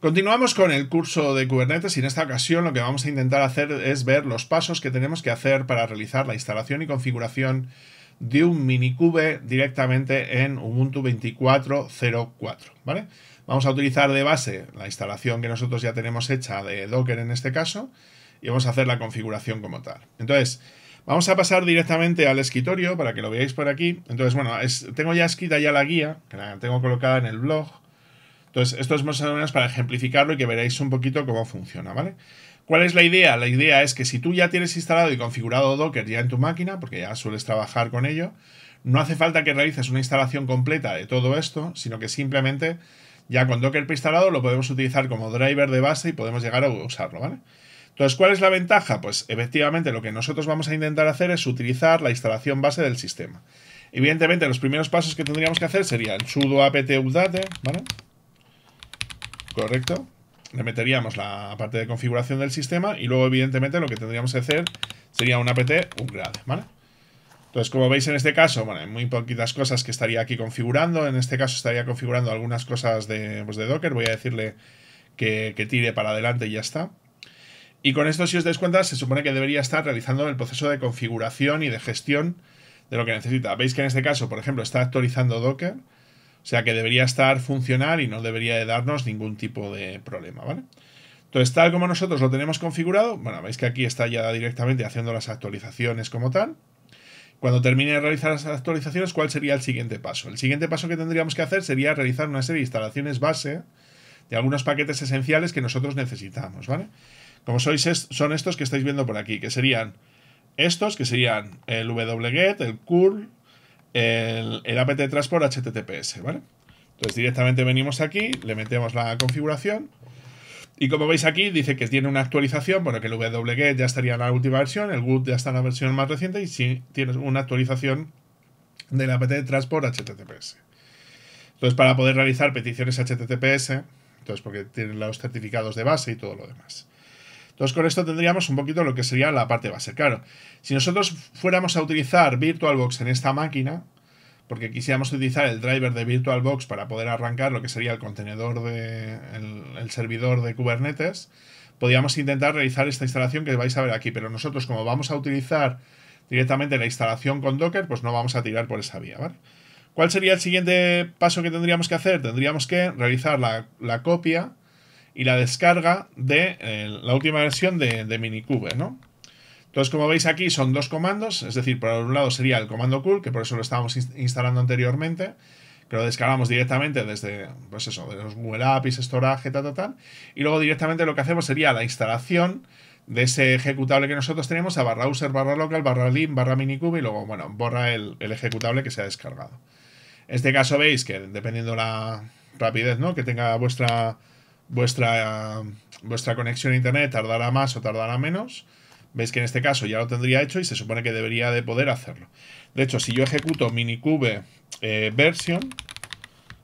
Continuamos con el curso de Kubernetes y en esta ocasión lo que vamos a intentar hacer es ver los pasos que tenemos que hacer para realizar la instalación y configuración de un mini minikube directamente en Ubuntu 24.04, ¿vale? Vamos a utilizar de base la instalación que nosotros ya tenemos hecha de Docker en este caso y vamos a hacer la configuración como tal. Entonces, vamos a pasar directamente al escritorio para que lo veáis por aquí. Entonces, bueno, tengo ya escrita ya la guía, que la tengo colocada en el blog entonces, esto es más o menos para ejemplificarlo y que veréis un poquito cómo funciona, ¿vale? ¿Cuál es la idea? La idea es que si tú ya tienes instalado y configurado Docker ya en tu máquina, porque ya sueles trabajar con ello, no hace falta que realices una instalación completa de todo esto, sino que simplemente ya con Docker preinstalado lo podemos utilizar como driver de base y podemos llegar a usarlo, ¿vale? Entonces, ¿cuál es la ventaja? Pues efectivamente lo que nosotros vamos a intentar hacer es utilizar la instalación base del sistema. Evidentemente, los primeros pasos que tendríamos que hacer serían sudo apt update, ¿vale? Correcto. Le meteríamos la parte de configuración del sistema y luego, evidentemente, lo que tendríamos que hacer sería un apt un ¿vale? Entonces, como veis en este caso, hay muy poquitas cosas que estaría aquí configurando. En este caso estaría configurando algunas cosas de, pues, de Docker. Voy a decirle que, que tire para adelante y ya está. Y con esto, si os dais cuenta, se supone que debería estar realizando el proceso de configuración y de gestión de lo que necesita. Veis que en este caso, por ejemplo, está actualizando Docker. O sea que debería estar funcional y no debería de darnos ningún tipo de problema, ¿vale? Entonces, tal como nosotros lo tenemos configurado, bueno, veis que aquí está ya directamente haciendo las actualizaciones como tal. Cuando termine de realizar las actualizaciones, ¿cuál sería el siguiente paso? El siguiente paso que tendríamos que hacer sería realizar una serie de instalaciones base de algunos paquetes esenciales que nosotros necesitamos, ¿vale? Como sois, son estos que estáis viendo por aquí, que serían estos, que serían el wget, el curl, el, APT apt transport HTTPS, ¿vale? Entonces directamente venimos aquí, le metemos la configuración y como veis aquí dice que tiene una actualización, bueno que el wget ya estaría en la última versión, el good ya está en la versión más reciente y sí tienes una actualización del apt transport HTTPS. Entonces para poder realizar peticiones HTTPS, entonces porque tiene los certificados de base y todo lo demás. Entonces con esto tendríamos un poquito lo que sería la parte base. Claro, si nosotros fuéramos a utilizar VirtualBox en esta máquina, porque quisiéramos utilizar el driver de VirtualBox para poder arrancar lo que sería el contenedor de el, servidor de Kubernetes, podríamos intentar realizar esta instalación que vais a ver aquí, pero nosotros como vamos a utilizar directamente la instalación con Docker, pues no vamos a tirar por esa vía, ¿vale? ¿Cuál sería el siguiente paso que tendríamos que hacer? Tendríamos que realizar la copia y la descarga de eh, la última versión de, de Minikube, ¿no? Entonces, como veis aquí, son dos comandos, es decir, por un lado sería el comando cool, que por eso lo estábamos instalando anteriormente, que lo descargamos directamente desde, pues eso, de los Google Apps, Storage, tal, tal, tal, y luego directamente lo que hacemos sería la instalación de ese ejecutable que nosotros tenemos a barra user, barra local, barra link, barra minikube, y luego, bueno, borra el, ejecutable que se ha descargado. En este caso veis que, dependiendo la rapidez ¿no? que tenga vuestra vuestra, vuestra conexión a internet tardará más o tardará menos. Veis que en este caso ya lo tendría hecho y se supone que debería de poder hacerlo. De hecho, si yo ejecuto minikube eh, version,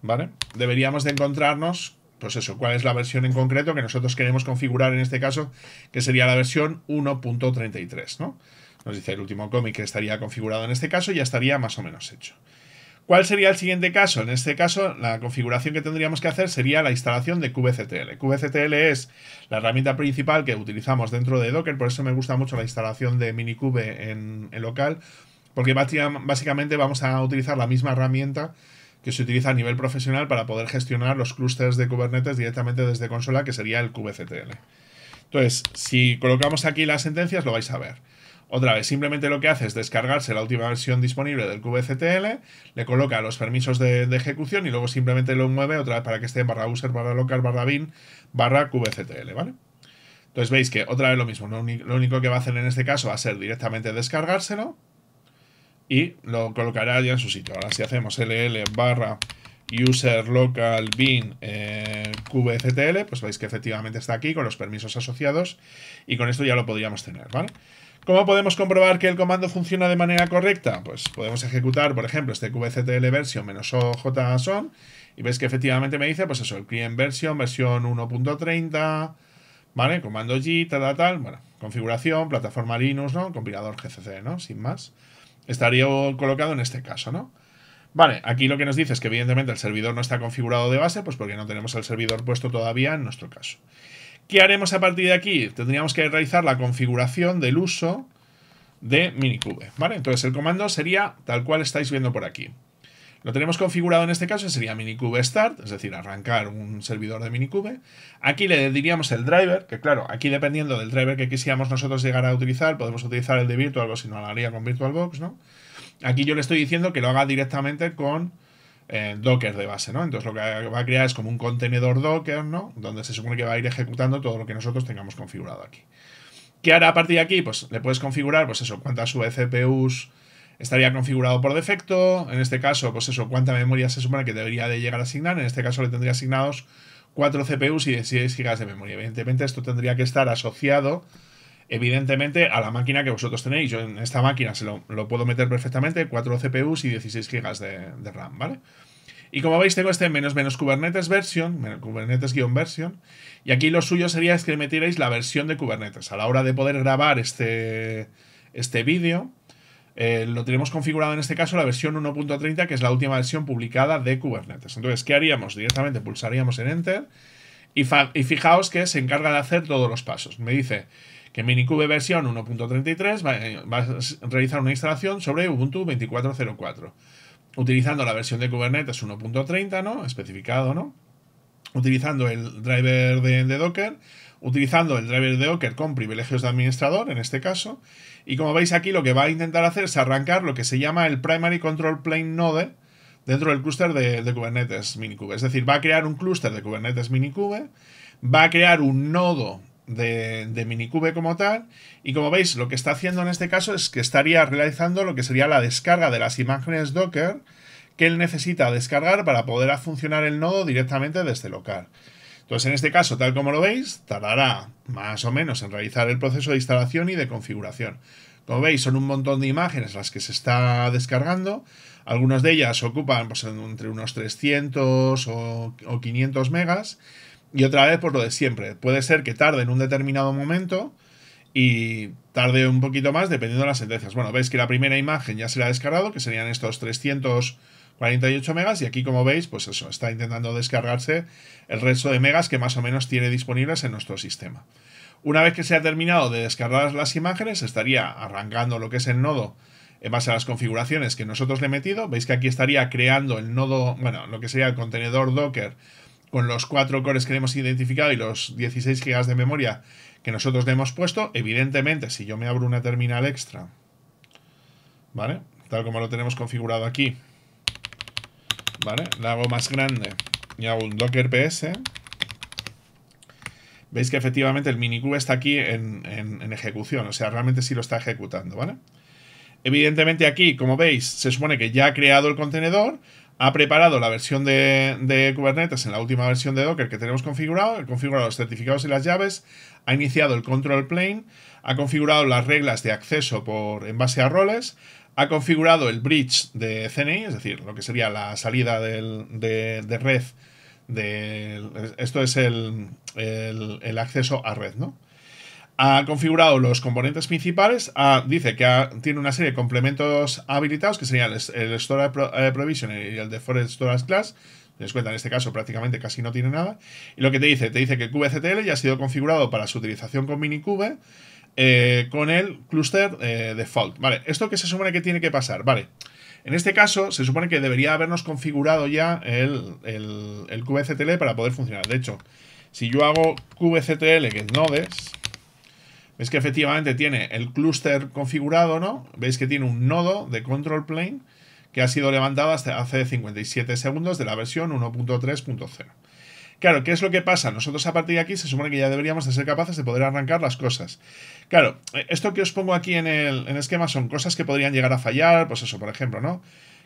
¿vale? Deberíamos de encontrarnos, pues eso, cuál es la versión en concreto que nosotros queremos configurar en este caso, que sería la versión 1.33, ¿no? Nos dice el último cómic que estaría configurado en este caso y ya estaría más o menos hecho. ¿Cuál sería el siguiente caso? En este caso, la configuración que tendríamos que hacer sería la instalación de kubectl. kubectl es la herramienta principal que utilizamos dentro de Docker, por eso me gusta mucho la instalación de Minikube en, local, porque básicamente vamos a utilizar la misma herramienta que se utiliza a nivel profesional para poder gestionar los clústeres de Kubernetes directamente desde consola, que sería el kubectl. Entonces, si colocamos aquí las sentencias, lo vais a ver. Otra vez, simplemente lo que hace es descargarse la última versión disponible del QVCTL, le coloca los permisos de, ejecución y luego simplemente lo mueve otra vez para que esté en barra user, barra local, barra bin, barra QVCTL, ¿vale? Entonces veis que otra vez lo mismo, lo, único que va a hacer en este caso va a ser directamente descargárselo y lo colocará ya en su sitio. Ahora si hacemos ll barra user local bin eh, QVCTL, pues veis que efectivamente está aquí con los permisos asociados y con esto ya lo podríamos tener, ¿vale? ¿Cómo podemos comprobar que el comando funciona de manera correcta? Pues podemos ejecutar, por ejemplo, este kubectl version -ojson y ves que efectivamente me dice, pues eso, el client version, versión 1.30, ¿vale? Comando G, tal, tal, tal, bueno, configuración, plataforma Linux, ¿no? Compilador GCC, ¿no? Sin más. Estaría colocado en este caso, ¿no? Vale, aquí lo que nos dice es que evidentemente el servidor no está configurado de base, pues porque no tenemos el servidor puesto todavía en nuestro caso. ¿Qué haremos a partir de aquí? Tendríamos que realizar la configuración del uso de Minikube, ¿vale? Entonces el comando sería tal cual estáis viendo por aquí. Lo tenemos configurado en este caso, sería Minikube Start, es decir, arrancar un servidor de Minikube. Aquí le diríamos el driver, que claro, aquí dependiendo del driver que quisiéramos nosotros llegar a utilizar, podemos utilizar el de VirtualBox, si no lo haría con VirtualBox, ¿no? Aquí yo le estoy diciendo que lo haga directamente con eh, Docker de base, ¿no? Entonces lo que va a crear es como un contenedor Docker, ¿no? Donde se supone que va a ir ejecutando todo lo que nosotros tengamos configurado aquí. ¿Qué hará a partir de aquí? Pues le puedes configurar, pues eso, cuántas VCPUs estaría configurado por defecto. En este caso, pues eso, cuánta memoria se supone que debería de llegar a asignar. En este caso le tendría asignados 4 CPUs y 16 GB de memoria. Evidentemente esto tendría que estar asociado evidentemente a la máquina que vosotros tenéis. Yo en esta máquina se lo, puedo meter perfectamente, 4 CPUs y 16 GB de, RAM, ¿vale? Y como veis tengo este menos menos Kubernetes version, Kubernetes-version, y aquí lo suyo sería es que metierais la versión de Kubernetes. A la hora de poder grabar este, este vídeo, eh, lo tenemos configurado en este caso la versión 1.30, que es la última versión publicada de Kubernetes. Entonces, ¿qué haríamos? Directamente pulsaríamos en Enter y fijaos que se encarga de hacer todos los pasos. Me dice, que Minikube versión 1.33 eh, va, a realizar una instalación sobre Ubuntu 24.04, utilizando la versión de Kubernetes 1.30, ¿no? Especificado, ¿no? Utilizando el driver de, Docker, utilizando el driver de Docker con privilegios de administrador, en este caso, y como veis aquí lo que va a intentar hacer es arrancar lo que se llama el Primary Control Plane Node, dentro del clúster de, de, Kubernetes Minikube. Es decir, va a crear un clúster de Kubernetes Minikube, va a crear un nodo de, de Minikube como tal. Y como veis, lo que está haciendo en este caso es que estaría realizando lo que sería la descarga de las imágenes Docker que él necesita descargar para poder funcionar el nodo directamente desde local. Entonces, en este caso, tal como lo veis, tardará más o menos en realizar el proceso de instalación y de configuración. Como veis, son un montón de imágenes las que se está descargando. Algunas de ellas ocupan pues, entre unos 300 o 500 megas y otra vez, por lo de siempre. Puede ser que tarde en un determinado momento y tarde un poquito más dependiendo de las sentencias. Bueno, veis que la primera imagen ya se la ha descargado, que serían estos 348 megas, y aquí como veis, pues eso, está intentando descargarse el resto de megas que más o menos tiene disponibles en nuestro sistema. Una vez que se ha terminado de descargar las imágenes, estaría arrancando lo que es el nodo en base a las configuraciones que nosotros le he metido. Veis que aquí estaría creando el nodo, bueno, lo que sería el contenedor Docker con los cuatro cores que hemos identificado y los 16 GB de memoria que nosotros le hemos puesto, evidentemente, si yo me abro una terminal extra, ¿vale? Tal como lo tenemos configurado aquí, ¿vale? La hago más grande y hago un docker ps. Veis que efectivamente el mini cube está aquí en, ejecución, o sea, realmente sí lo está ejecutando, ¿vale? Evidentemente aquí, como veis, se supone que ya ha creado el contenedor, ha preparado la versión de, Kubernetes en la última versión de Docker que tenemos configurado, ha configurado los certificados y las llaves, ha iniciado el control plane, ha configurado las reglas de acceso por, en base a roles, ha configurado el bridge de CNI, es decir, lo que sería la salida de, red, de, esto es el, acceso a red, ¿no? ha configurado los componentes principales, ah, dice que tiene una serie de complementos habilitados, que serían el, store Storage eh, Provision y el de Forest Storage Class. Les cuenta, en este caso prácticamente casi no tiene nada. Y lo que te dice, te dice que kubectl ya ha sido configurado para su utilización con minikube eh, con el cluster eh, default. Vale, ¿esto qué se supone que tiene que pasar? Vale, en este caso se supone que debería habernos configurado ya el, el, para poder funcionar. De hecho, si yo hago kubectl es nodes es que efectivamente tiene el clúster configurado, ¿no? Veis que tiene un nodo de control plane que ha sido levantado hasta hace 57 segundos de la versión 1.3.0. Claro, ¿qué es lo que pasa? Nosotros a partir de aquí se supone que ya deberíamos de ser capaces de poder arrancar las cosas. Claro, eh, esto que os pongo aquí en el esquema son cosas que podrían llegar a fallar, pues eso, por ejemplo, ¿no?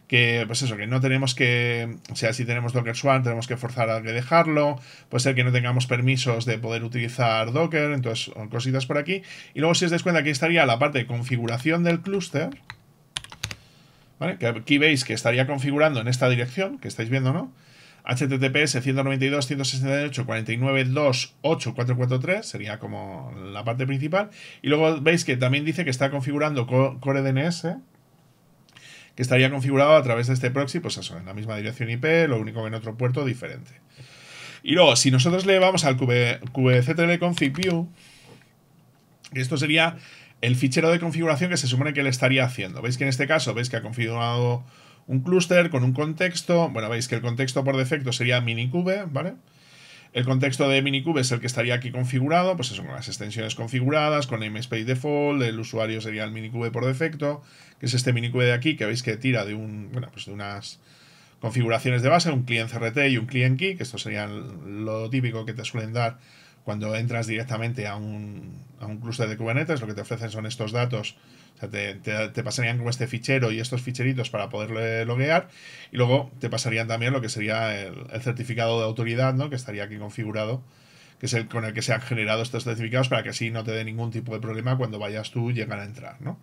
que pues eso, que no tenemos que, o sea, si tenemos Docker Swarm tenemos que forzar a que dejarlo, puede ser que no tengamos permisos de poder utilizar Docker, entonces cositas por aquí. Y luego si os dais cuenta aquí estaría la parte de configuración del clúster, ¿vale? Que aquí veis que estaría configurando en esta dirección, que estáis viendo, ¿no? HTTPS 192, 168, 49, 443 sería como la parte principal. Y luego veis que también dice que está configurando Core DNS, que estaría configurado a través de este proxy, pues eso, en la misma dirección IP, lo único que en otro puerto diferente. Y luego, si nosotros le vamos al qvctl con view, esto sería el fichero de configuración que se supone que le estaría haciendo. Veis que en este caso, veis que ha configurado un clúster con un contexto. Bueno, veis que el contexto por defecto sería minikube, ¿vale? El contexto de Minikube es el que estaría aquí configurado, pues eso, con las extensiones configuradas, con namespace default, el usuario sería el Minikube por defecto, que es este Minikube de aquí, que veis que tira de un, bueno, pues de unas configuraciones de base, un client CRT y un client key, que esto sería lo típico que te suelen dar cuando entras directamente a un, a un cluster de Kubernetes, lo que te ofrecen son estos datos o sea, te, pasarían como este fichero y estos ficheritos para poderlo loguear. Y luego te pasarían también lo que sería el, certificado de autoridad, ¿no? Que estaría aquí configurado, que es el con el que se han generado estos certificados para que así no te dé ningún tipo de problema cuando vayas tú llegan a entrar, ¿no?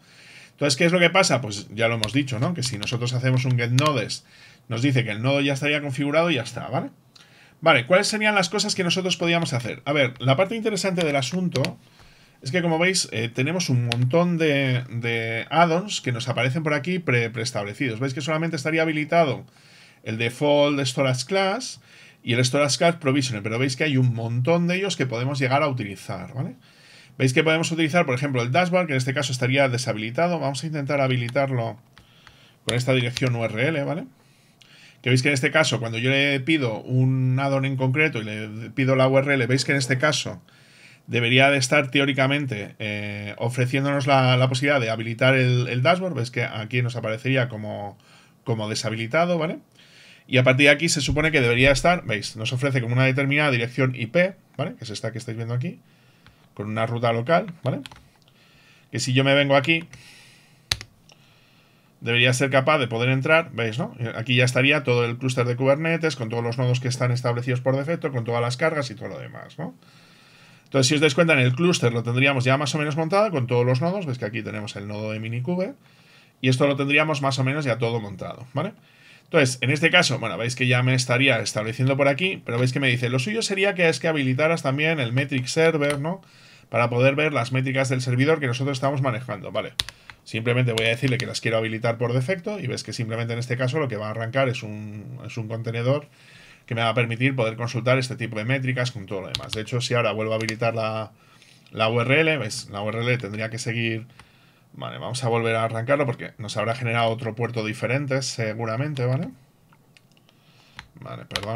Entonces, ¿qué es lo que pasa? Pues ya lo hemos dicho, ¿no? Que si nosotros hacemos un nodes nos dice que el nodo ya estaría configurado y ya está, ¿vale? Vale, ¿cuáles serían las cosas que nosotros podíamos hacer? A ver, la parte interesante del asunto es que como veis eh, tenemos un montón de, addons add-ons que nos aparecen por aquí pre preestablecidos. Veis que solamente estaría habilitado el default storage class y el storage class provisioner, pero veis que hay un montón de ellos que podemos llegar a utilizar, ¿vale? Veis que podemos utilizar, por ejemplo, el dashboard, que en este caso estaría deshabilitado. Vamos a intentar habilitarlo con esta dirección URL, ¿vale? Que veis que en este caso, cuando yo le pido un addon en concreto y le pido la URL, veis que en este caso debería de estar teóricamente eh, ofreciéndonos la, posibilidad de habilitar el, dashboard, ¿veis? que aquí nos aparecería como, como deshabilitado, ¿vale? Y a partir de aquí se supone que debería estar, veis, nos ofrece como una determinada dirección IP, ¿vale? Que es esta que estáis viendo aquí, con una ruta local, ¿vale? Que si yo me vengo aquí, debería ser capaz de poder entrar, veis, ¿no? Aquí ya estaría todo el clúster de Kubernetes, con todos los nodos que están establecidos por defecto, con todas las cargas y todo lo demás, ¿no? Entonces, si os dais cuenta, en el clúster lo tendríamos ya más o menos montado con todos los nodos. Ves que aquí tenemos el nodo de minikube. Y esto lo tendríamos más o menos ya todo montado, ¿vale? Entonces, en este caso, bueno, veis que ya me estaría estableciendo por aquí, pero veis que me dice, lo suyo sería que es que habilitaras también el metric server, ¿no? Para poder ver las métricas del servidor que nosotros estamos manejando, ¿vale? Simplemente voy a decirle que las quiero habilitar por defecto y ves que simplemente en este caso lo que va a arrancar es un, es un contenedor que me va a permitir poder consultar este tipo de métricas con todo lo demás. De hecho, si ahora vuelvo a habilitar la, la URL, ¿ves? La URL tendría que seguir... Vale, vamos a volver a arrancarlo porque nos habrá generado otro puerto diferente seguramente, ¿vale? Vale, perdón.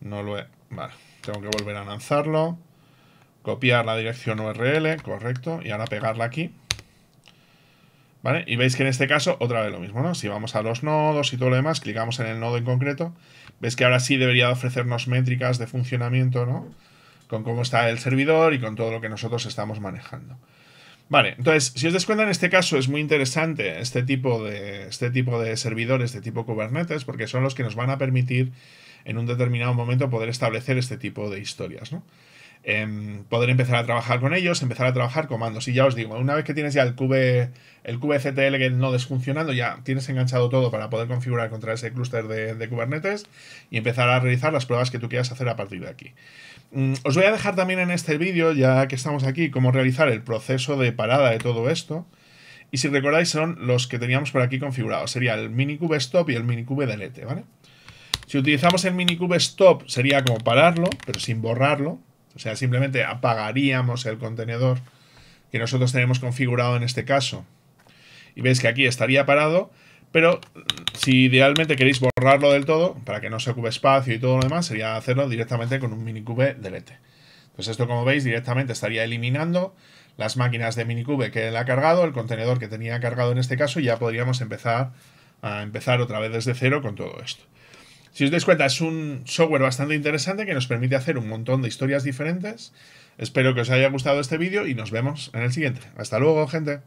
No lo he... Vale, tengo que volver a lanzarlo. Copiar la dirección URL, correcto, y ahora pegarla aquí. ¿Vale? Y veis que en este caso otra vez lo mismo, ¿no? Si vamos a los nodos y todo lo demás, clicamos en el nodo en concreto, ves que ahora sí debería ofrecernos métricas de funcionamiento, ¿no? Con cómo está el servidor y con todo lo que nosotros estamos manejando. Vale, entonces, si os des cuenta, en este caso es muy interesante este tipo de, este tipo de servidores de tipo Kubernetes, porque son los que nos van a permitir en un determinado momento poder establecer este tipo de historias, ¿no? Em, poder empezar a trabajar con ellos, empezar a trabajar comandos. Y ya os digo, una vez que tienes ya el cube el que no desfuncionando, ya tienes enganchado todo para poder configurar contra ese clúster de, Kubernetes y empezar a realizar las pruebas que tú quieras hacer a partir de aquí. Mm, os voy a dejar también en este vídeo, ya que estamos aquí, cómo realizar el proceso de parada de todo esto. Y si recordáis, son los que teníamos por aquí configurados. Sería el cube stop y el cube delete, ¿vale? Si utilizamos el cube stop, sería como pararlo, pero sin borrarlo. O sea, simplemente apagaríamos el contenedor que nosotros tenemos configurado en este caso. Y veis que aquí estaría parado, pero si idealmente queréis borrarlo del todo, para que no se ocupe espacio y todo lo demás, sería hacerlo directamente con un Mini Cube delete. Entonces pues esto, como veis, directamente estaría eliminando las máquinas de Cube que él ha cargado, el contenedor que tenía cargado en este caso, y ya podríamos empezar a empezar otra vez desde cero con todo esto. Si os dais cuenta, es un software bastante interesante que nos permite hacer un montón de historias diferentes. Espero que os haya gustado este vídeo y nos vemos en el siguiente. Hasta luego, gente.